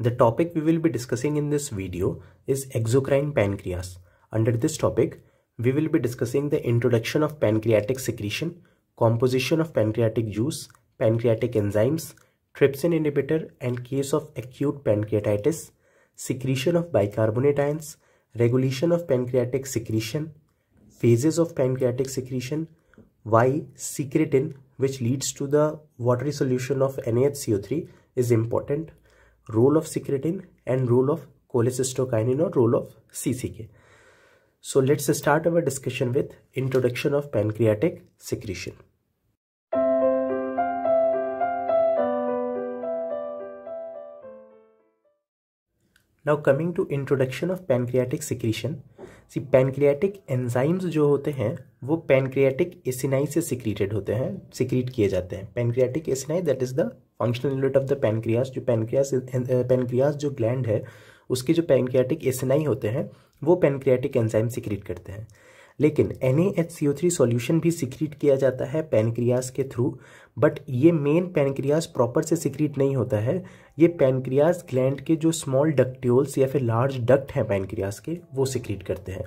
The topic we will be discussing in this video is exocrine pancreas. Under this topic, we will be discussing the introduction of pancreatic secretion, composition of pancreatic juice, pancreatic enzymes, trypsin inhibitor and case of acute pancreatitis, secretion of bicarbonate ions, regulation of pancreatic secretion, phases of pancreatic secretion, why secretin which leads to the watery solution of NaHCO3 is important role of secretin and role of cholecystokinin or role of CCK. So let's start our discussion with introduction of pancreatic secretion. Now coming to introduction of pancreatic secretion. See pancreatic enzymes जो होते हैं वो pancreatic acini से secreted होते हैं secrete किए जाते हैं pancreatic acini that is the functional unit of the pancreas जो पेनक्रियास पेनक्रियास uh, जो ग्लैंड है उसके जो पेनक्रियाटिक एसनाई होते हैं वो पेनक्रियाटिक एंजाइम सिक्रिएट करते हैं लेकिन एन थ्री सॉल्यूशन भी सिक्रीट किया जाता है पैनक्रियाज के थ्रू बट ये मेन पैनक्रियाज प्रॉपर से सिक्रीट नहीं होता है ये पैनक्रियाज ग्लैंड के जो स्मॉल डक्ट्योल्स या फिर लार्ज डक्ट हैं पैनक्रियाज के वो सिक्रीट करते हैं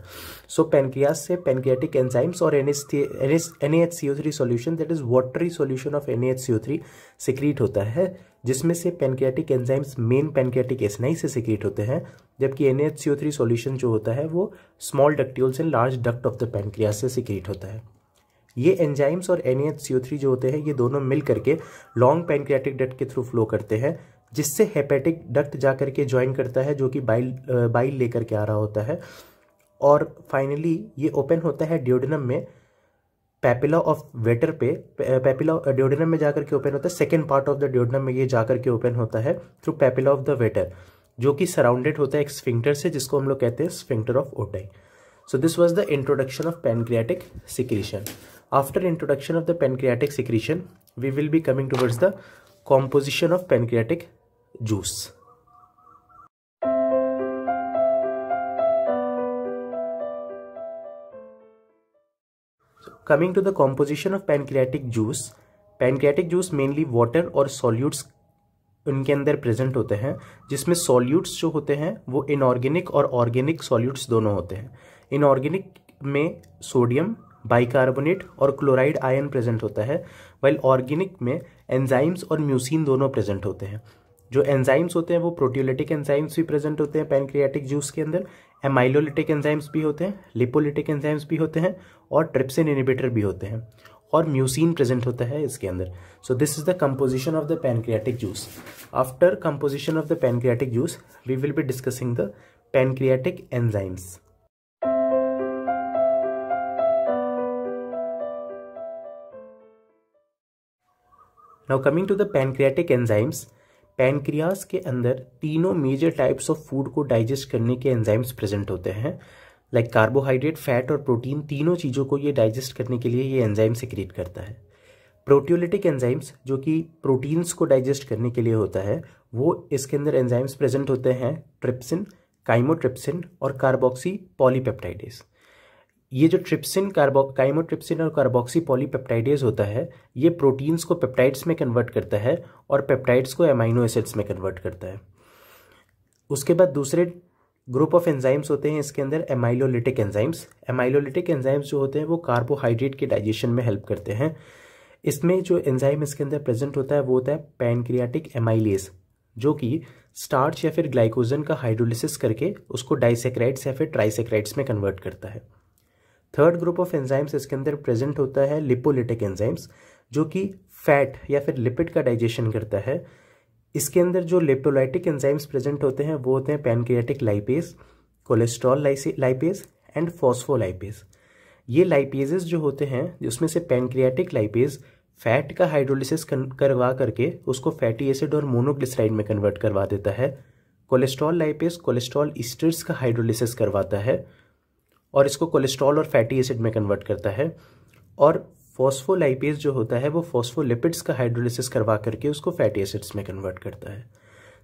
सो so, पैनक्रियाज से पैनक्रियाटिक एंजाइम्स और N H C O three solution that is watery solution of N H C O three secrete होता है जिसमें से पेनकेटिक एंजाइम्स मेन पेनकेटिक एसनाई से सिक्रेट होते हैं जबकि N H C O three solution जो होता है वो small ductules and large duct of the pancreas से सिक्रेट होता है ये एंजाइम्स और N H C O three जो होते हैं ये दोनों मिल करके लॉन्ग पेनक्रियाटिक डक्ट के थ्रू फ्लो करते हैं जिससे हेपेटिक डक्ट जा करके ज्वाइन करता है जो कि बाइल बाइल लेकर के आ रहा होता है और फाइनली ये ओपन होता है ड्योडनम में पैपिला ऑफ वेटर पे पैपिला ड्योडनम में जाकर के ओपन होता है second part of the duodenum में ये जाकर के ओपन होता है through papilla of the Vater जो कि सराउंडेड होता है एक स्फिंक्टर से जिसको हम लोग कहते हैं sphincter of Oddi so this was the introduction of pancreatic secretion after introduction of the pancreatic secretion we will be coming towards the composition of pancreatic juice coming to the composition of pancreatic juice pancreatic juice mainly water और solutes उनके अंदर present होते हैं जिसमें solutes जो होते हैं वो इनऑर्गेनिक और ऑर्गेनिक सॉल्यूट्स दोनों होते हैं इनऑर्गेनिक में सोडियम बाइकार्बोनेट और क्लोराइड आयन प्रेजेंट होता है वाइल ऑर्गेनिक में एंजाइम्स और म्यूसिन दोनों प्रेजेंट होते हैं जो एंजाइम्स होते हैं वो प्रोटीलिटिक एंजाइम्स भी प्रेजेंट होते हैं पैनक्रियाटिक जूस के अंदर माइलोलिटिक एंजाइम्स भी होते हैं लिपोलिटिक एंजाइम्स भी होते हैं और ट्रिप्सिन इनिबेटर भी होते हैं और म्यूसिन प्रेजेंट होता है इसके अंदर so this is the composition of the pancreatic juice after composition of the pancreatic juice we will be discussing the pancreatic enzymes now coming to the pancreatic enzymes pancreas के अंदर तीनों major types of food को digest करने के enzymes present होते हैं like carbohydrate fat और protein तीनों चीज़ों को ये डाइजेस्ट करने के लिए ये एंजाइम सिक्रिएट करता है प्रोटियोलिटिक एंजाइम्स जो कि प्रोटीन्स को डाइजेस्ट करने के लिए होता है वो इसके अंदर एंजाइम्स प्रेजेंट होते हैं ट्रिप्सिन काइमोट्रिप्सिन और कार्बोक्सी पॉलीपेप्टाइडेस ये जो ट्रिप्सिन कार्बो काइमोट्रिप्सिन और कार्बोक्सी पॉलीपेप्टाइडेज होता है ये प्रोटीन्स को पेप्टाइड्स में कन्वर्ट करता है और पेप्टाइड्स को एमाइनो एसिड्स में कन्वर्ट करता है उसके बाद दूसरे ग्रुप ऑफ एंजाइम्स होते हैं इसके अंदर एमाइलोलिटिक एंजाइम्स एमाइलोलिटिक एंजाइम्स जो होते हैं वो कार्बोहाइड्रेट के डाइजेशन में हेल्प करते हैं इसमें जो एंजाइम इसके अंदर प्रेजेंट होता है वो होता है पैनक्रियाटिक एमाइलेस जो कि स्टार्च या फिर ग्लाइकोजन का हाइड्रोलिसिस करके उसको डाइसेक्राइड्स या फिर ट्राइसेक्राइड्स में कन्वर्ट करता है थर्ड ग्रुप ऑफ एंजाइम्स इसके अंदर प्रेजेंट होता है लिपोलिटिक एंजाइम्स जो कि फैट या फिर लिपिड का डाइजेशन करता है इसके अंदर जो लिपोलाइटिक एंजाइम्स प्रेजेंट होते हैं वो होते हैं pancreatic lipase cholesterol lipase and phospholipase ये लाइपेजेस जो होते हैं जिसमें से पैनक्रियाटिक लाइपेज फैट का हाइड्रोलिसिस करवा करके उसको फैटी एसिड और मोनोग्लिसराइड में कन्वर्ट करवा देता है कोलेस्ट्रॉल लाइपेज कोलेस्ट्रॉल ईस्टर्स का हाइड्रोलिसिस करवाता है और इसको कोलेस्ट्रॉल और फैटी एसिड में कन्वर्ट करता है और फॉस्फोलाइपेज जो होता है वो फॉस्फोलिपिड्स का हाइड्रोलिसिस करवा करके उसको फैटी एसिड्स में कन्वर्ट करता है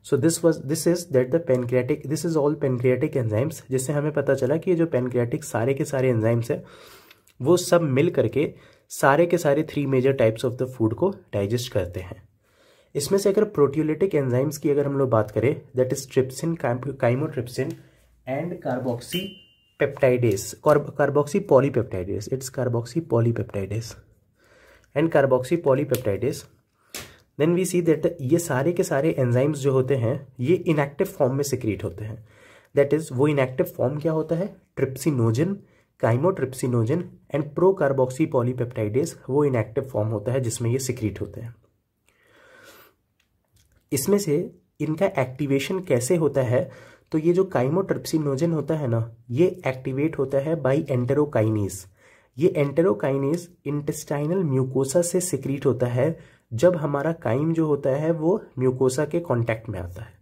so this was this is that the pancreatic this is all pancreatic enzymes जिससे हमें पता चला कि ये जो पेनक्रियाटिक सारे के सारे एंजाइम्स हैं वो सब मिल करके सारे के सारे three major types of the food को डाइजेस्ट करते हैं इसमें से अगर प्रोटियोलिटिक एंजाइम्स की अगर हम लोग बात करें that is trypsin chymotrypsin and carboxy peptidase carboxy carboxy it's carboxy carboxy and carboxy carboxy then we see that ये सारे के सारे एंजाइम्स जो होते हैं ये इनएक्टिव फॉर्म में सिक्रिएट होते हैं दैट इज़ वो इनएक्टिव फॉर्म क्या होता है trypsinogen chymotrypsinogen and pro carboxy polypeptidase वो इनएक्टिव फॉर्म होता है जिसमें ये सिक्रिएट होते हैं इसमें से इनका एक्टिवेशन कैसे होता है तो ये जो काइमोट्रिप्सिनोजन होता है ना ये एक्टिवेट होता है बाई एंटेरोकाइनेस ये एंटेरोकाइनेस इंटेस्टाइनल म्यूकोसा से सिक्रीट होता है जब हमारा काइम जो होता है वो म्यूकोसा के कॉन्टैक्ट में आता है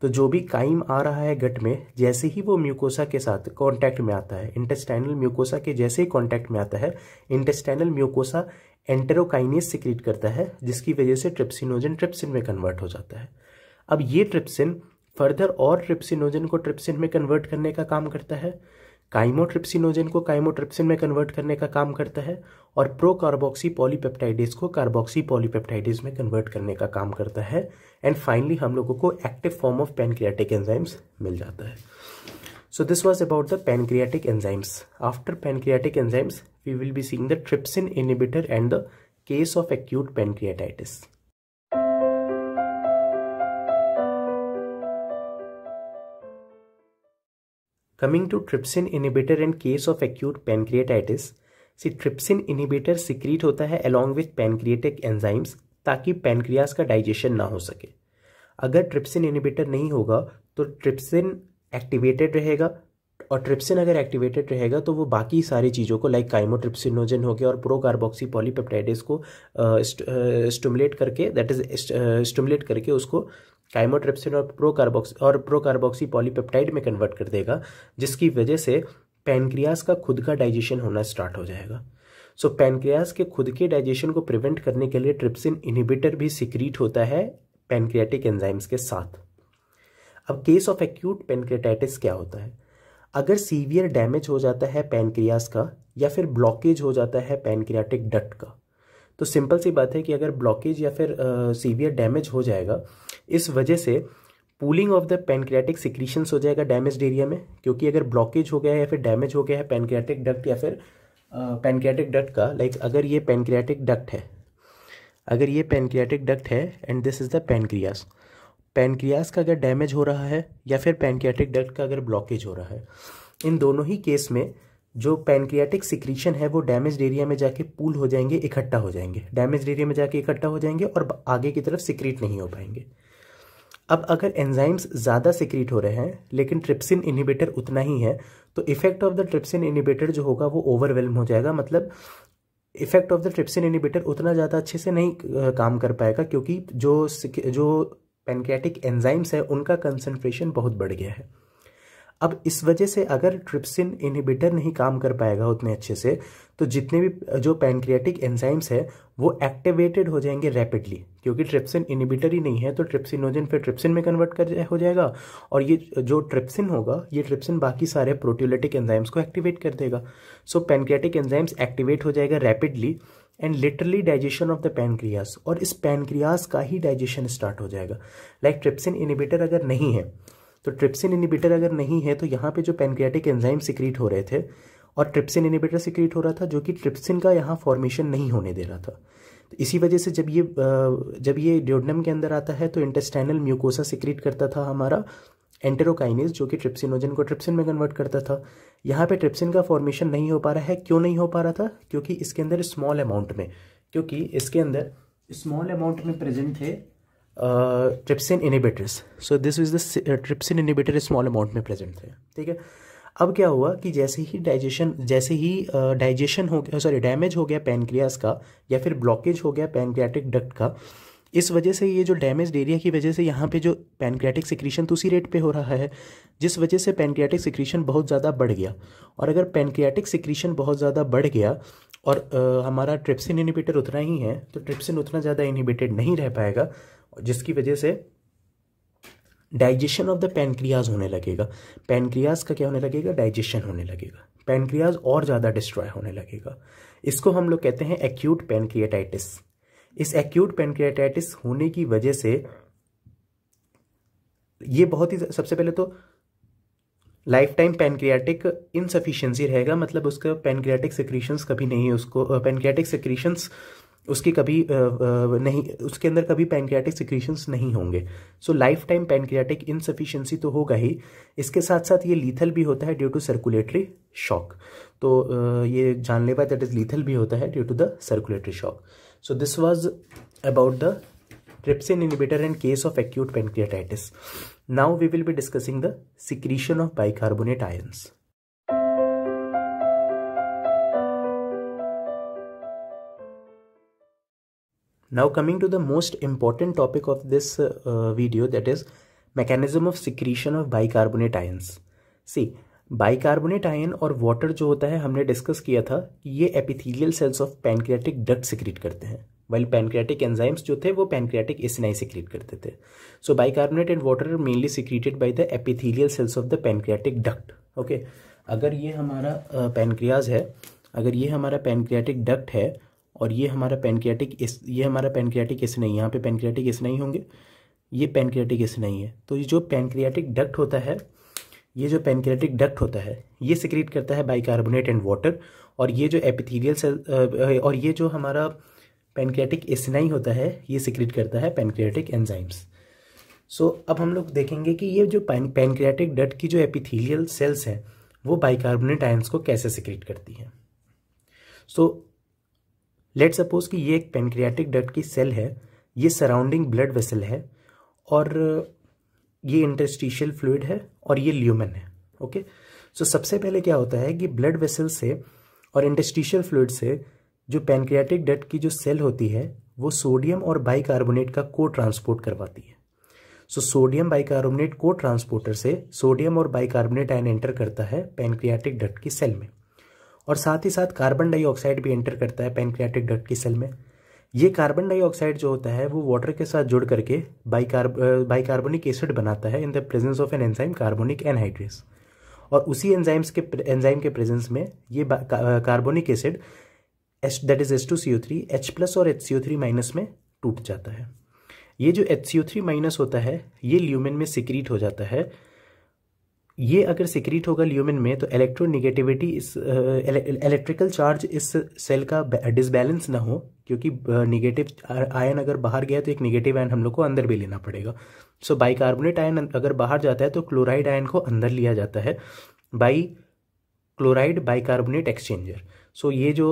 तो जो भी काइम आ रहा है गट में जैसे ही वो म्यूकोसा के साथ कांटेक्ट में आता है इंटेस्टाइनल म्यूकोसा के जैसे ही कांटेक्ट में आता है इंटेस्टाइनल म्यूकोसा एंटेरोकाइनेस सिक्रीट करता है जिसकी वजह से ट्रिप्सिनोजन ट्रिप्सिन में कन्वर्ट हो जाता है अब ये ट्रिप्सिन फर्दर और ट्रिप्सिनोजन को ट्रिप्सिन में कन्वर्ट करने का काम करता है काइमोट्रिप्सिनोजन को काइमोट्रिप्सिन में कन्वर्ट करने का काम करता है और प्रो कार्बोक्सी पॉलीपेप्टाइडिस को कार्बोक्सी पॉलीपेप्टाइडिस में कन्वर्ट करने का काम करता है एंड फाइनली हम लोगों को active form of pancreatic enzymes मिल जाता है so this was about the pancreatic enzymes after pancreatic enzymes we will be seeing the trypsin inhibitor and the case of acute pancreatitis Coming to trypsin inhibitor in case of acute pancreatitis, see trypsin inhibitor secrete होता है along with pancreatic enzymes ताकि pancreas का digestion ना हो सके अगर trypsin inhibitor नहीं होगा तो ट्रिप्सिन एक्टिवेटेड रहेगा और ट्रिप्सिन अगर एक्टिवेटेड रहेगा तो वो बाकी सारी चीज़ों को लाइक काइमोट्रिप्सिनोजन हो गया और प्रो कार्बोक्सी पॉलीपेप्टाइडिस को स्टमुलेट करके दैट इज स्टमुलेट करके उसको काइमोट्रिप्सिन और प्रोकार्बोक्स और प्रोकार्बोक्सी पॉलीपेप्टाइड में कन्वर्ट कर देगा जिसकी वजह से पैनक्रियास का खुद का डाइजेशन होना स्टार्ट हो जाएगा सो so, पैनक्रियास के खुद के डाइजेशन को प्रिवेंट करने के लिए ट्रिप्सिन इनहिबिटर भी सिक्रीट होता है पेनक्रियाटिक एंजाइम्स के साथ अब केस ऑफ एक्यूट पेनक्रियाटाइटिस क्या होता है अगर सीवियर डैमेज हो जाता है पैनक्रियास का या फिर ब्लॉकेज हो जाता है पैनक्रियाटिक डट का तो सिंपल सी बात है कि अगर ब्लॉकेज या फिर सीवियर uh, डैमेज हो जाएगा इस वजह से pooling of the pancreatic secretions हो जाएगा डैमेज एरिया में क्योंकि अगर ब्लॉकेज हो गया है या फिर डैमेज हो गया है पेनक्रियाटिक डक्ट या फिर पेनक्रियाटिक डक्ट का लाइक अगर ये पेनक्रियाटिक डक्ट है अगर ये पेनक्रियाटिक डक्ट है and this is the pancreas pancreas का अगर डैमेज हो रहा है या फिर पेनक्रियाटिक डक्ट का अगर ब्लॉकेज हो रहा है इन दोनों ही केस में जो पेनक्रियाटिक सिक्रीशन है वो डैमेज एरिया में जाके पूल हो जाएंगे इकट्ठा हो जाएंगे डैमेज एरिया में जाके इकट्ठा हो जाएंगे और आगे की तरफ सिक्रीट नहीं हो पाएंगे अब अगर एंजाइम्स ज़्यादा सिक्रीट हो रहे हैं लेकिन ट्रिप्सिन इनिबेटर उतना ही है तो effect of the trypsin inhibitor जो होगा वो ओवरवेलम हो जाएगा मतलब effect of the trypsin inhibitor उतना ज़्यादा अच्छे से नहीं काम कर पाएगा क्योंकि जो जो पेनक्रेटिक एंजाइम्स है उनका कंसनट्रेशन बहुत बढ़ गया है अब इस वजह से अगर ट्रिप्सिन इनहिबिटर नहीं काम कर पाएगा उतने अच्छे से तो जितने भी जो पैनक्रियाटिक एंजाइम्स है वो एक्टिवेटेड हो जाएंगे रैपिडली क्योंकि ट्रिप्सिन इनहिबिटर ही नहीं है तो ट्रिप्सिनोजन फिर ट्रिप्सिन में कन्वर्ट कर हो जाएगा और ये जो ट्रिप्सिन होगा ये ट्रिप्सिन बाकी सारे प्रोट्यूलेटिक एंजाइम्स को एक्टिवेट कर देगा सो पैनक्रियाटिक एंजाइम्स एक्टिवेट हो जाएगा rapidly and literally digestion of the pancreas और इस पैनक्रियास का ही डाइजेशन स्टार्ट हो जाएगा लाइक ट्रिप्सिन इनिबिटर अगर नहीं है तो ट्रिप्सिन इनिबिटर अगर नहीं है तो यहाँ पे जो पेनक्रियाटिक एंजाइम सिक्रीट हो रहे थे और ट्रिप्सिन इनिबिटर सिक्रीट हो रहा था जो कि ट्रिप्सिन का यहाँ फॉर्मेशन नहीं होने दे रहा था तो इसी वजह से जब ये जब ये ड्योडनम के अंदर आता है तो इंटेस्टाइनल म्यूकोसा सिक्रीट करता था हमारा एंटेरोकाइनेज जो कि ट्रिप्सिनोजन को ट्रिप्सिन में कन्वर्ट करता था यहाँ पे ट्रिप्सिन का फॉर्मेशन नहीं हो पा रहा है क्यों नहीं हो पा रहा था क्योंकि इसके अंदर स्मॉल अमाउंट में क्योंकि इसके अंदर स्मॉल अमाउंट में प्रेजेंट थे trypsin inhibitors so this is the trypsin inhibitor small amount में प्रेजेंट थे ठीक है अब क्या हुआ कि जैसे ही डाइजेशन जैसे ही डाइजेशन हो गया सॉरी डैमेज हो गया पैनक्रियास का या फिर ब्लॉकेज हो गया पैनक्रियाटिक डक्ट का इस वजह से ये जो डैमेज एरिया की वजह से यहाँ पे जो पैनक्रियाटिक सिक्रीशन तो उसी रेट पे हो रहा है जिस वजह से पैनक्रियाटिक सिक्रीशन बहुत ज़्यादा बढ़ गया और अगर पैनक्रियाटिक सिक्रीशन बहुत ज़्यादा बढ़ गया और आ, हमारा ट्रिप्सिन इनिबिटर उतना ही है तो ट्रिप्सिन उतना ज़्यादा इनिबिटेड नहीं रह पाएगा जिसकी वजह से डाइजेशन ऑफ द पेनक्रियाज होने लगेगा पेनक्रियाज का क्या होने लगेगा डाइजेशन होने लगेगा पेनक्रियाज और ज़्यादा डिस्ट्रॉय होने लगेगा इसको हम लोग कहते हैं एक्यूट पेनक्रियाटाइटिस इस एक्यूट पेनक्रियाटाइटिस होने की वजह से ये बहुत ही सबसे पहले तो लाइफ टाइम पेनक्रियाटिक इनसफिशियंसी रहेगा मतलब उसका पेनक्रियाटिक सिक्रीशंस कभी नहीं उसको पेनक्रियाटिक सिक्रीशंस उसकी कभी नहीं उसके अंदर कभी पैनक्रियाटिक सिक्रीशंस नहीं होंगे so lifetime pancreatic insufficiency तो होगा ही इसके साथ साथ ये लीथल भी होता है ड्यू टू सर्कुलेटरी शॉक तो ये जानलेवा दैट इज़ लीथल भी होता है due to the circulatory shock so this was about the trypsin in in case of acute pancreatitis. Now we will be discussing the secretion of bicarbonate ions Now coming to the most important topic of this uh, video that is mechanism of secretion of bicarbonate see See bicarbonate ion और water जो होता है हमने discuss किया था ये epithelial cells of pancreatic duct secrete करते हैं वेल पैनक्रियाटिक एंजाइम्स जो थे वो पैनक्रियाटिक एसिनाई सिक्रीट करते थे so bicarbonate and water are mainly secreted by the epithelial cells of the pancreatic duct okay अगर ये हमारा पैनक्रियाज है अगर ये हमारा पैनक्रियाटिक डक्ट है और ये हमारा पेनक्रियाटिक इस ये हमारा पेनक्रियाटिक इस नहीं यहाँ पे पेनक्रियाटिक इस नहीं होंगे ये पेनक्रियाटिक इस नहीं है तो ये जो पेनक्रियाटिक डक्ट होता है ये जो पेनक्रियाटिक डक्ट होता है ये सिक्रीट करता है बाइकार्बोनेट एंड वाटर और ये जो एपिथीरियल सेल और ये जो हमारा पेनक्रियाटिक नहीं होता है ये सिक्रीट करता है पेनक्रियाटिक एंजाइम्स सो अब हम लोग देखेंगे कि ये जो पेनक्रियाटिक डट की जो एपिथीलियल सेल्स हैं वो बाइकार्बोनेट आयंस को कैसे सिक्रीट करती हैं सो so, लेट सपोज कि ये एक पेनक्रियाटिक डट की सेल है ये सराउंडिंग ब्लड वेसल है और ये इंटरस्टिशियल फ्लूड है और ये ल्यूमन है ओके सो so, सबसे पहले क्या होता है कि ब्लड वेसल से और इंटरस्टिशियल फ्लूड से जो पेनक्रियाटिक डट की जो सेल होती है वो सोडियम और बाइकार्बोनेट का को ट्रांसपोर्ट करवाती है सो सोडियम बाइकार्बोनेट को ट्रांसपोर्टर से सोडियम और बाइकार्बोनेट आयन एंटर करता है पेनक्रियाटिक डट की सेल में और साथ ही साथ कार्बन डाइऑक्साइड भी एंटर करता है पेनक्रियाटिक डक्ट की सेल में ये कार्बन डाइऑक्साइड जो होता है वो वाटर के साथ जुड़ करके बाई बाइकार्बोनिक एसिड बनाता है in the presence of an enzyme carbonic anhydrase और उसी एंजाइम्स के एंजाइम के प्रेजेंस में ये carbonic acid H that is S two C O three H plus और H C O three minus में टूट जाता है ये जो H C O three minus होता है ये ल्यूमेन में सिक्रीट हो जाता है ये अगर सिक्रीट होगा ल्यूमिन में तो इलेक्ट्रोनिगेटिविटी इस इलेक्ट्रिकल चार्ज इस सेल का डिसबैलेंस ना हो क्योंकि निगेटिव आयन अगर बाहर गया तो एक निगेटिव आयन हम लोग को अंदर भी लेना पड़ेगा सो बाइकार्बोनेट आयन अगर बाहर जाता है तो क्लोराइड आयन को अंदर लिया जाता है by chloride bicarbonate exchanger so ये जो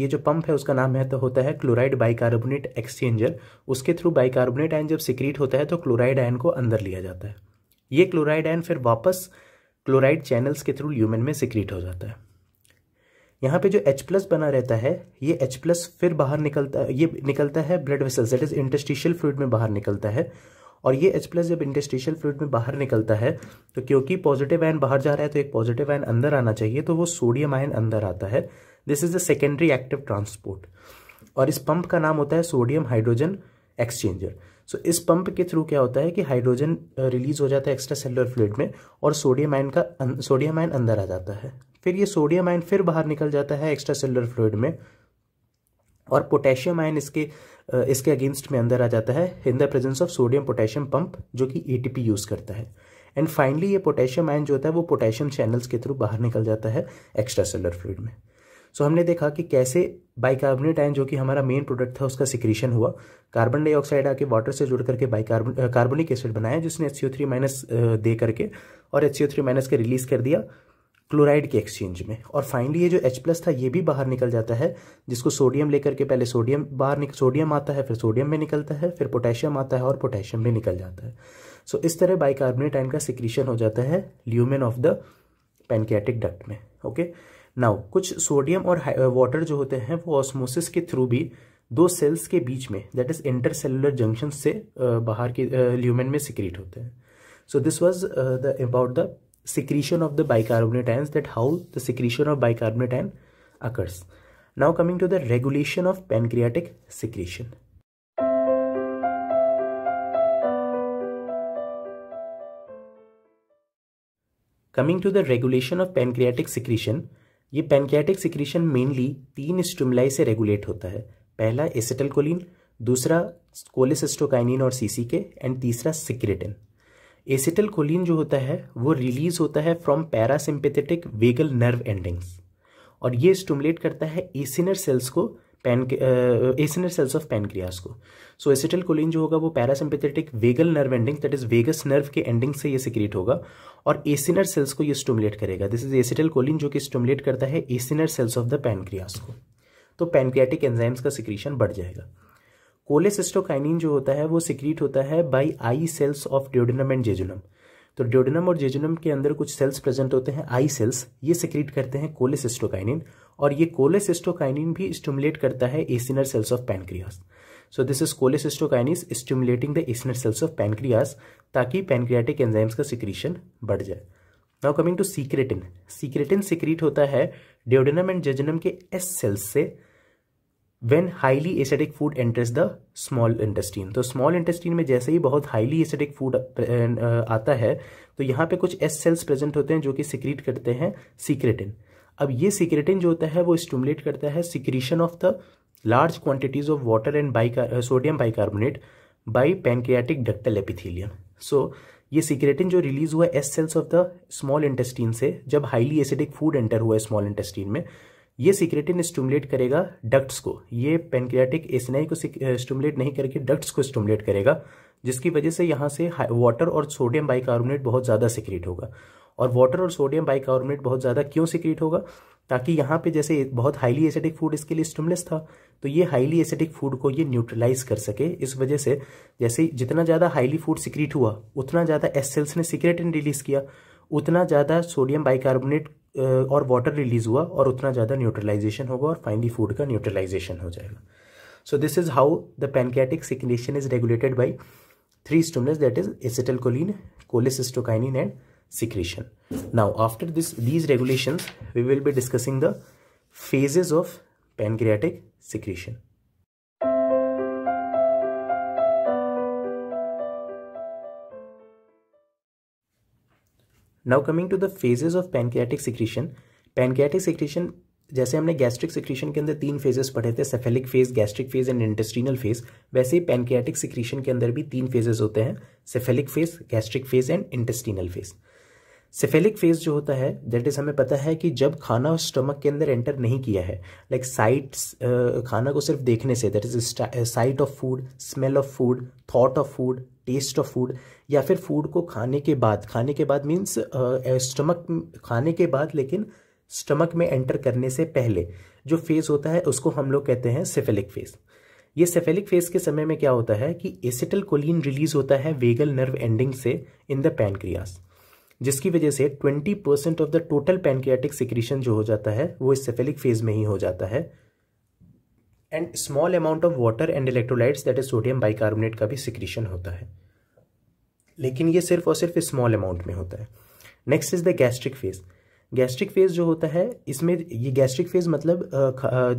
ये जो पंप है उसका नाम है तो होता है क्लोराइड बाइकार्बोनेट एक्सचेंजर उसके थ्रू बाइकार्बोनेट आयन जब सिक्रीट होता है तो क्लोराइड आयन को अंदर लिया जाता है ये क्लोराइड आयन फिर वापस क्लोराइड चैनल्स के थ्रू ल्यूमेन में सिक्रीट हो जाता है यहाँ पे जो H प्लस बना रहता है ये H प्लस फिर बाहर निकलता ये निकलता है blood vessels that is interstitial fluid में बाहर निकलता है और ये H प्लस जब इंटेस्टिशियल फ्लूड में बाहर निकलता है तो क्योंकि पॉजिटिव आयन बाहर जा रहा है तो एक पॉजिटिव आयन अंदर आना चाहिए तो वो सोडियम आयन अंदर आता है this is the secondary active transport और इस पंप का नाम होता है सोडियम हाइड्रोजन एक्सचेंजर सो इस पंप के थ्रू क्या होता है कि हाइड्रोजन रिलीज uh, हो जाता है एक्स्ट्रा सेलुलर फ्लूड में और सोडियम आयन का सोडियम अं, आयन अंदर आ जाता है फिर ये सोडियम आयन फिर बाहर निकल जाता है एक्स्ट्रा सेलुलर फ्लूड में और पोटेशियम आयन इसके uh, इसके अगेंस्ट में अंदर आ जाता है in the presence of sodium potassium pump जो कि ए यूज़ करता है एंड फाइनली ये पोटेशियम आयन जो होता है वो पोटेशियम चैनल्स के थ्रू बाहर निकल जाता है एक्स्ट्रा सेलर फ्लूड में सो हमने देखा कि कैसे बाइकार्बोनेट आयन जो कि हमारा मेन प्रोडक्ट था उसका सिक्रीशन हुआ कार्बन डाइऑक्साइड आके वाटर से जुड़ करके बाइकार्बन कार्बोनिक एसिड बनाया जिसने H C O three minus दे करके और एच सी थ्री माइनस के रिलीज कर दिया क्लोराइड के एक्सचेंज में और फाइनली ये जो H प्लस था ये भी बाहर निकल जाता है जिसको सोडियम लेकर के पहले सोडियम बाहर निक सोडियम आता है फिर सोडियम में निकलता है फिर पोटेशियम आता है और पोटेशियम में निकल जाता है सो so, इस तरह बाइकार्बोनेट आयन का सिक्रीशन हो जाता है lumen of the pancreatic duct में ओके okay? नाउ कुछ सोडियम और वाटर जो होते हैं वो ऑस्मोसिस के थ्रू भी दो सेल्स के बीच में that is inter intercellular junction से बाहर के ल्यूमेन में सिक्रीट होते हैं so this was the about the secretion of the bicarbonate ions that how the secretion of bicarbonate ion occurs now coming to the regulation of pancreatic secretion coming to the regulation of pancreatic secretion ये pancreatic secretion mainly तीन स्टूमलाई से regulate होता है पहला एसिटलकोलिन दूसरा cholecystokinin और CC के and तीसरा सिक्रेटिन एसिटलकोलिन जो होता है वो रिलीज होता है from parasympathetic vagal nerve endings और ये स्टमुलेट करता है एसिनर सेल्स को pan acinar cells of pancreas को सो एसिटलकोलिन जो होगा वो parasympathetic vagal nerve ending that is vagus nerve के एंडिंग से ये सिक्रेट होगा और एसिनर सेल्स को ये स्टमुलेट करेगा दिस इज एसिटल कोलिन जो कि स्टमुलेट करता है acinar cells of the pancreas को तो पैनक्रियाटिक एंजाइम्स का सिक्रीशन बढ़ जाएगा कोलेसिस्टोकाइनिन जो होता है वो सिक्रीट होता है by I cells of duodenum and jejunum तो ड्योडिनम और जेजुनम के अंदर कुछ सेल्स प्रेजेंट होते हैं आई सेल्स ये सिक्रीट करते हैं कोलेसिस्टोकाइनिन और ये कोलेसिस्टोकाइनिन भी स्टमुलेट करता है acinar cells of pancreas so this is cholecystokinin stimulating the acinar cells of pancreas ताकि पैनक्रियाटिक एंजाइम्स का सिक्रीशन बढ़ जाए now coming to secretin secretin secrete होता है डिओडेनम एंड जेजनम के एस सेल्स से when highly acidic food enters the small intestine तो small intestine में जैसे ही बहुत हाईली एसिडिक फूड आता है तो यहाँ पे कुछ एस सेल्स प्रेजेंट होते हैं जो कि सिक्रीट करते हैं सीक्रेटिन अब ये सिक्रेटिन जो होता है वो स्टूमुलेट करता है secretion of the large quantities of water and bicar sodium uh, sodium bicarbonate by pancreatic ductal epithelium. So ये सिक्रेटिन जो रिलीज हुआ S cells of the small intestine से जब हाईली एसिडिक फूड एंटर हुआ है small intestine में ये secretin stimulate करेगा डक्ट्स को ये पेनक्रियाटिक एसनाई को स्टूमुलेट uh, नहीं करके डक्ट्स को स्टूमुलेट करेगा जिसकी वजह से यहाँ से वाटर और सोडियम बाइकार्बोनेट बहुत ज़्यादा सिक्रेट होगा और वाटर और सोडियम बाइकार्बोनेट बहुत ज़्यादा क्यों सिक्रेट होगा ताकि यहाँ पे जैसे बहुत हाईली एसिडिक फूड इसके लिए स्टिमुलस था तो ये हाईली एसिडिक फूड को ये न्यूट्रलाइज कर सके इस वजह से जैसे जितना ज़्यादा हाईली फूड सिक्रेट हुआ उतना ज़्यादा एस सेल्स ने सिक्रेटिन रिलीज़ किया उतना ज़्यादा सोडियम बाइकार्बोनेट और वाटर रिलीज हुआ और उतना ज़्यादा न्यूट्रलाइजेशन होगा और फाइनली फूड का न्यूट्रलाइजेशन हो जाएगा so this is how the pancreatic secretion is regulated by three stimulus that is acetylcholine and secretion. Now after this these regulations we will be discussing the phases of pancreatic secretion. Now, coming to the phases of pancreatic secretion, pancreatic secretion. जैसे हमने gastric secretion के अंदर तीन phases पढ़े थे cephalic phase gastric phase and intestinal phase वैसे ही pancreatic secretion के अंदर भी तीन फेजेस होते हैं cephalic phase gastric phase and intestinal phase cephalic phase जो होता है दैट इज़ हमें पता है कि जब खाना स्टमक के अंदर एंटर नहीं किया है लाइक like साइट खाना को सिर्फ देखने से that is sight of food smell of food thought of food taste of food या फिर फूड को खाने के बाद खाने के बाद मीन्स स्टमक खाने के बाद लेकिन स्टमक में एंटर करने से पहले जो फेज़ होता है उसको हम लोग कहते हैं सेफेलिक फेज़ ये सेफेलिक फेज के समय में क्या होता है कि एसिटल कोलिन रिलीज होता है वेगल नर्व एंडिंग से इन द पैनक्रियाज जिसकी वजह से 20 percent of the total pancreatic secretion जो हो जाता है वो इस सेफेलिक फेज में ही हो जाता है and small amount of water and electrolytes that is sodium bicarbonate का भी सिक्रीशन होता है लेकिन ये सिर्फ और सिर्फ स्मॉल अमाउंट में होता है next is the gastric phase gastric phase जो होता है इसमें ये गैस्ट्रिक फेज मतलब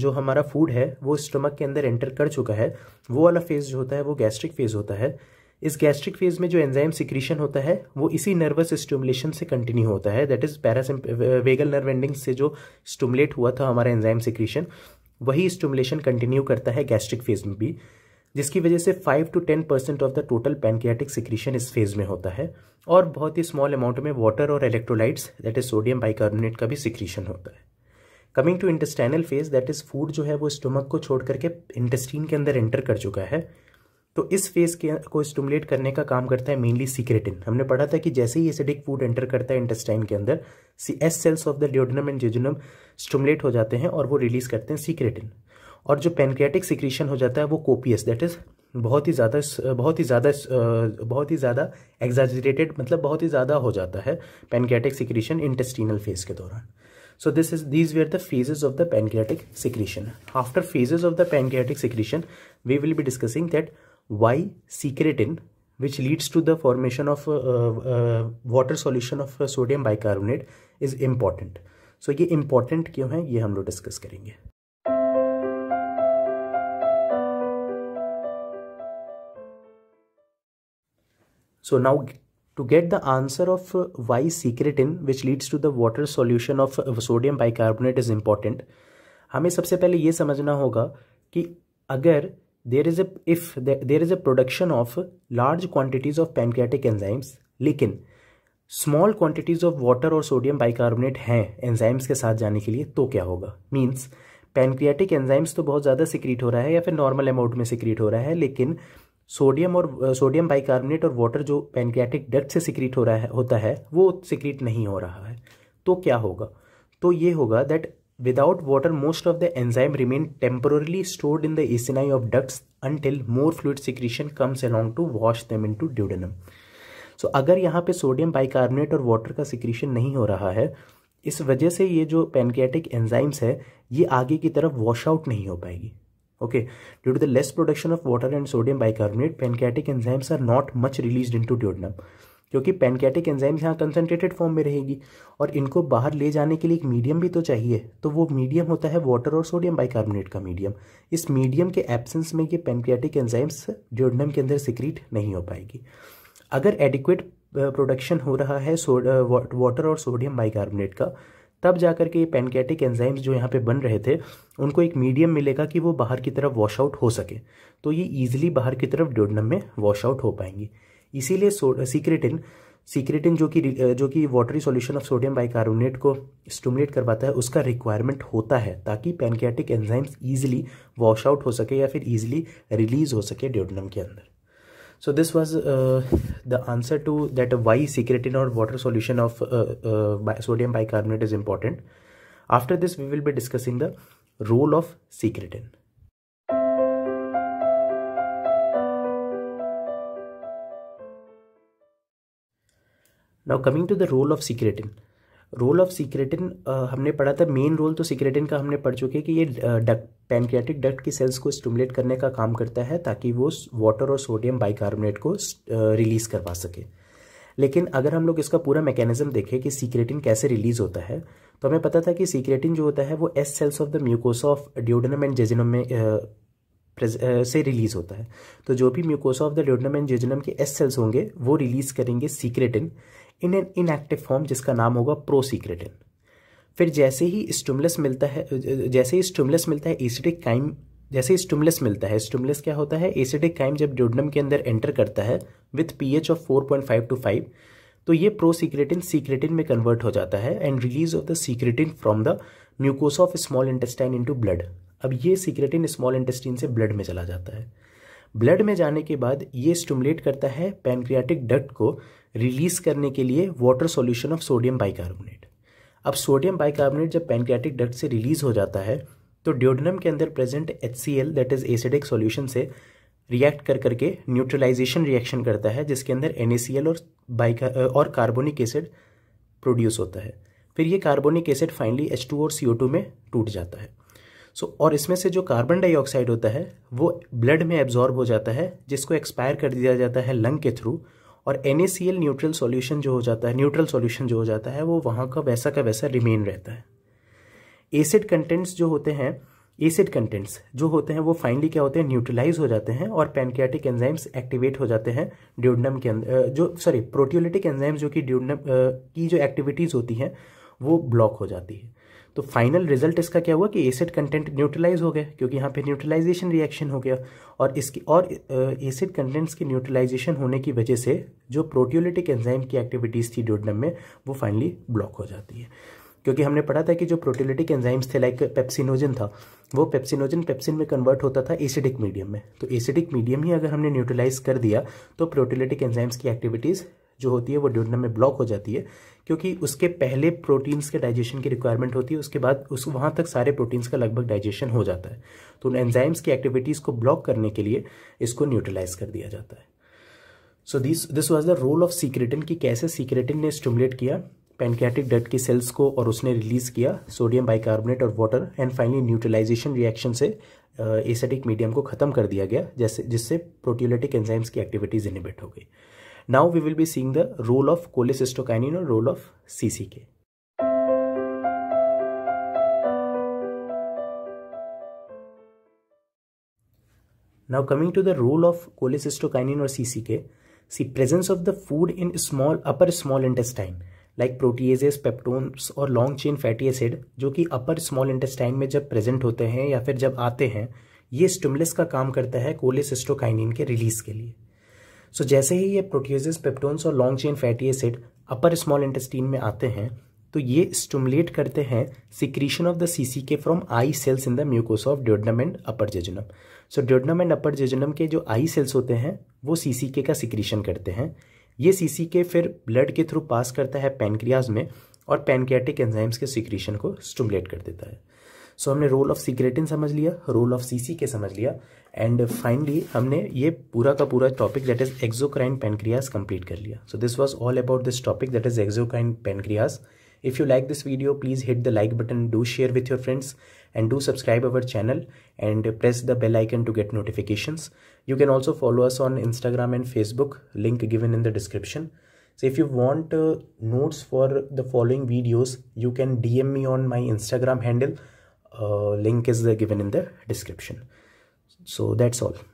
जो हमारा फूड है वो स्टमक के अंदर एंटर कर चुका है वो वाला फेज जो होता है वो गैस्ट्रिक फेज होता है इस गैस्ट्रिक फेज में जो एंजाइम सिक्रीशन होता है वो इसी नर्वस स्टूमुलेशन से कंटिन्यू होता है that is parasym vagal nerve ending से जो स्टूमुलेट हुआ था हमारा एंजाइम सिक्रीशन वही स्टूमुलेशन कंटिन्यू करता है गैस्ट्रिक फेज में भी जिसकी वजह से five to ten percent of the total pancreatic secretion इस फेज में होता है और बहुत ही स्मॉल अमाउंट में वाटर और electrolytes that is sodium bicarbonate का भी सिक्रीशन होता है coming to intestinal phase that is food जो है वो स्टोमक को छोड़ करके इंटेस्टीन के अंदर एंटर कर चुका है तो इस फेज के को स्टमुलेट करने का काम करता है मेनली सीक्रेटिन हमने पढ़ा था कि जैसे ही एसिडिक फूड एंटर करता है इंटेस्टाइन के अंदर C S cells of the duodenum and jejunum stimulate हो जाते हैं और वो रिलीज करते हैं सीक्रेटिन और जो पेनक्रियाटिक सिक्रीशन हो जाता है वो कोपियस दैट इज़ बहुत ही ज़्यादा बहुत ही ज़्यादा बहुत ही ज़्यादा एग्जाजरेटेड मतलब बहुत ही ज़्यादा हो जाता है पेनक्रियाटिक सिक्रीशन इंटेस्टिनल फेज के दौरान so this is these were the phases of the pancreatic secretion after phases of the pancreatic secretion we will be discussing that y secretin which leads to the formation of uh, uh, water solution of sodium bicarbonate is important. So ये important क्यों है ये हम लोग discuss करेंगे So now to get the answer of y secretin which leads to the water solution of sodium bicarbonate is important हमें सबसे पहले ये समझना होगा कि अगर there is a there is a production of large large of of pancreatic लेकिन small quantities of water और सोडियम बाइकार्बोनेट हैं एंजाइम्स के साथ जाने के लिए तो क्या होगा मीन्स पैनक्रियाटिक एंजाइम्स तो बहुत ज़्यादा सिक्रीट हो रहा है या फिर नॉर्मल अमाउंट में सिक्रीट हो रहा है लेकिन सोडियम और सोडियम बाइकार्बोनेट और वाटर जो पैनक्रियाटिक डक्ट से सिक्रीट हो रहा है होता है वो सिक्रीट नहीं हो रहा है तो क्या होगा तो ये होगा that Without water, most of the enzyme remain temporarily stored in the acini of ducts until more fluid secretion comes along to wash them into duodenum. So so, अगर यहाँ पे सोडियम बाइकार्बोनेट और वाटर का secretion नहीं हो रहा है इस वजह से ये जो पेनकेटिक एंजाइम्स है ये आगे की तरफ वॉश आउट नहीं हो पाएगी okay due to the less production of water and sodium bicarbonate pancreatic enzymes are not much release into duodenum क्योंकि पेनकेटिक एंजाइम्स यहाँ कंसनट्रेटेड फॉर्म में रहेगी और इनको बाहर ले जाने के लिए एक मीडियम भी तो चाहिए तो वो मीडियम होता है वाटर और सोडियम बाइकार्बोनेट का मीडियम इस मीडियम के एब्सेंस में ये पेनकेटिक एंजाइम्स ड्योडनम के अंदर सिक्रीट नहीं हो पाएगी अगर एडिक्वेट प्रोडक्शन हो रहा है वाटर और सोडियम बाइकार्बोनेट का तब जाकर के ये पेनकेटिक एंजाइम्स जो यहाँ पे बन रहे थे उनको एक मीडियम मिलेगा कि वो बाहर की तरफ वॉश आउट हो सके तो ये ईजिली बाहर की तरफ ड्योडनम में वॉश आउट हो पाएंगी इसीलिए सीक्रेटिन सीक्रेटिन जो कि जो कि watery solution of sodium bicarbonate को स्टमुलेट करवाता है उसका रिक्वायरमेंट होता है ताकि pancreatic enzymes easily wash out हो सके या फिर ईजिली रिलीज हो सके ड्योडनम के अंदर so this was uh, the answer to that why secretin or water solution of uh, uh, bi sodium bicarbonate is important after this we will be discussing the role of secretin now coming to the role of secretin role of secretin हमने पढ़ा था main role तो secretin का हमने पढ़ चुके कि ये डक पैनक्रियाटिक डक्ट की सेल्स को स्टमुलेट करने का काम करता है ताकि वो वाटर और सोडियम बाइकार्बोनेट को रिलीज uh, करवा सके लेकिन अगर हम लोग इसका पूरा मैकेनिज्म देखें कि सीक्रेटिन कैसे रिलीज होता है तो हमें पता था कि सीक्रेटिन जो होता है वो S cells of the mucosa of duodenum and jejunum में uh, uh, से रिलीज होता है तो जो भी mucosa of the duodenum and jejunum के एस सेल्स होंगे वो रिलीज करेंगे secretin in an inactive form जिसका नाम होगा प्रोसीक्रेटिन फिर जैसे ही स्टूमलस मिलता है जैसे ही स्टूमलस मिलता है एसिडिक काइम जैसे स्टूमलस मिलता है स्टूमलस क्या होता है एसिडिक काइम जब ड्यूडनम के अंदर एंटर करता है with P of four to five तो ये प्रोसीक्रेटिन सीक्रेटिन में कन्वर्ट हो जाता है and release of the secretin from the mucosa of small intestine into blood अब ये सीक्रेटिन स्मॉल इंटेस्टिन से ब्लड में चला जाता है ब्लड में जाने के बाद ये स्टूमलेट करता है पैनक्रियाटिक डक्ट को रिलीज करने के लिए water solution of sodium bicarbonate अब सोडियम बाइकार्बोनेट जब पेनक्रियाटिक डक्ट से रिलीज हो जाता है तो ड्योडनम के अंदर present H C L that is acidic solution से रिएक्ट कर करके न्यूट्रलाइजेशन रिएक्शन करता है जिसके अंदर एन और बाइका और कार्बोनिक एसिड प्रोड्यूस होता है फिर ये carbonic acid finally H two और सी ओ टू में टूट जाता है सो so, और इसमें से जो कार्बन डाइऑक्साइड होता है वो ब्लड में एब्जॉर्ब हो जाता है जिसको एक्सपायर कर दिया जाता है लंग के थ्रू और एन न्यूट्रल सॉल्यूशन जो हो जाता है न्यूट्रल सॉल्यूशन जो हो जाता है वो वहाँ का वैसा का वैसा रिमेन रहता है एसिड कंटेंट्स जो होते हैं एसिड कंटेंट्स जो होते हैं वो फाइनली क्या होते हैं न्यूट्रलाइज हो जाते हैं और पैनक्रियाटिक एंजाइम्स एक्टिवेट हो जाते हैं ड्यूडनम के अंदर जो सॉरी प्रोटियोलिटिक एंजाइम्स जो कि ड्यूडनम की जो एक्टिविटीज़ होती हैं वो ब्लॉक हो जाती है तो फाइनल रिजल्ट इसका क्या हुआ कि एसिड कंटेंट न्यूट्रलाइज हो गया क्योंकि यहाँ पे न्यूट्रलाइजेशन रिएक्शन हो गया और इसकी और एसिड कंटेंट्स की न्यूट्रलाइजेशन होने की वजह से जो प्रोटियोलिटिक एंजाइम की एक्टिविटीज़ थी डोडनम में वो फाइनली ब्लॉक हो जाती है क्योंकि हमने पढ़ा था कि जो प्रोटियोलिटिक एंजाइम्स थे लाइक पेप्सिनोजन था वो पेप्सिनोजन पेप्सिन में कन्वर्ट होता था एसिडिक मीडियम में तो एसिडिक मीडियम ही अगर हमने न्यूट्रलाइज कर दिया तो प्रोटियोलिटिक एंजाइम्स की एक्टिविटीज़ जो होती है वो ड्यूडनम में ब्लॉक हो जाती है क्योंकि उसके पहले प्रोटीन्स के डाइजेशन की रिक्वायरमेंट होती है उसके बाद उस वहाँ तक सारे प्रोटीन्स का लगभग डाइजेशन हो जाता है तो उन एंजाइम्स की एक्टिविटीज़ को ब्लॉक करने के लिए इसको न्यूट्रलाइज कर दिया जाता है so this this was the role of secretin कि कैसे सीक्रेटिन ने स्टमुलेट किया पेनकैटिक डट की सेल्स को और उसने रिलीज किया सोडियम बाइकार्बोनेट और water and finally neutralization reaction से एसेटिक uh, मीडियम को खत्म कर दिया गया जैसे जिससे प्रोटीलेटिक एंजाइम्स की एक्टिविटीज इनिबेट हो गई Now we will be seeing the role of cholecystokinin or role of CCK. Now coming to the role of cholecystokinin or CCK, see presence of the food in small upper small intestine like proteases peptones और long chain fatty acid जो कि अपर small intestine में जब present होते हैं या फिर जब आते हैं ये स्टिमुलस का काम करता है कोलेसिस्टोकाइनिन के रिलीज के लिए सो so, जैसे ही ये प्रोटीजेस पेप्टोन्स और long chain fatty acid upper small intestine में आते हैं तो ये स्टमुलेट करते हैं सिक्रीशन ऑफ द सीसी के from I cells in the mucosa of duodenum and upper jejunum so duodenum and upper jejunum के जो आई सेल्स होते हैं वो सीसी के का सिक्रीशन करते हैं ये सीसी के फिर ब्लड के थ्रू पास करता है पेनक्रियाज में और पेनक्रियाटिक एंजाइम्स के सिक्रीशन को स्टमुलेट कर देता है सो so, हमने रोल ऑफ सिगरेटिन समझ लिया रोल ऑफ सीसी के समझ लिया एंड फाइनली हमने ये पूरा का पूरा topic that is exocrine pancreas complete कर लिया so this was all about this topic that is exocrine pancreas if you like this video please hit the like button do share with your friends and do subscribe our channel and press the bell icon to get notification you can also follow us on Instagram and Facebook link given in the description so if you want notes for the following videos you can D M me on my Instagram handle link is the given in the description so that's all